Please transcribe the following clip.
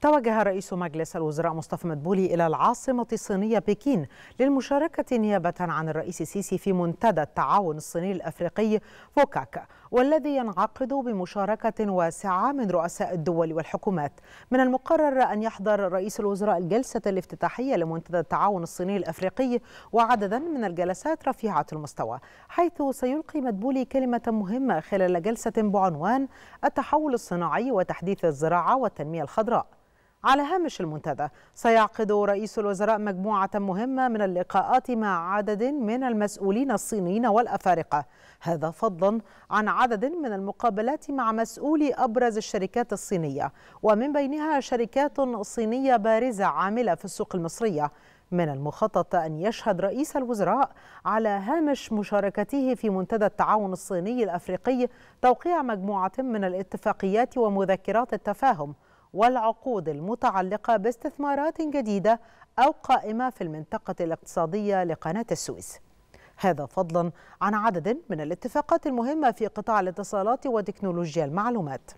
توجه رئيس مجلس الوزراء مصطفى مدبولي إلى العاصمة الصينية بكين للمشاركة نيابة عن الرئيس السيسي في منتدى التعاون الصيني الأفريقي فوكاكا والذي ينعقد بمشاركة واسعة من رؤساء الدول والحكومات من المقرر أن يحضر رئيس الوزراء الجلسة الافتتاحية لمنتدى التعاون الصيني الأفريقي وعددا من الجلسات رفيعة المستوى حيث سيلقي مدبولي كلمة مهمة خلال جلسة بعنوان التحول الصناعي وتحديث الزراعة والتنمية الخضراء على هامش المنتدى سيعقد رئيس الوزراء مجموعة مهمة من اللقاءات مع عدد من المسؤولين الصينيين والأفارقة هذا فضلا عن عدد من المقابلات مع مسؤولي أبرز الشركات الصينية ومن بينها شركات صينية بارزة عاملة في السوق المصرية من المخطط أن يشهد رئيس الوزراء على هامش مشاركته في منتدى التعاون الصيني الأفريقي توقيع مجموعة من الاتفاقيات ومذكرات التفاهم والعقود المتعلقة باستثمارات جديدة أو قائمة في المنطقة الاقتصادية لقناة السويس هذا فضلا عن عدد من الاتفاقات المهمة في قطاع الاتصالات وتكنولوجيا المعلومات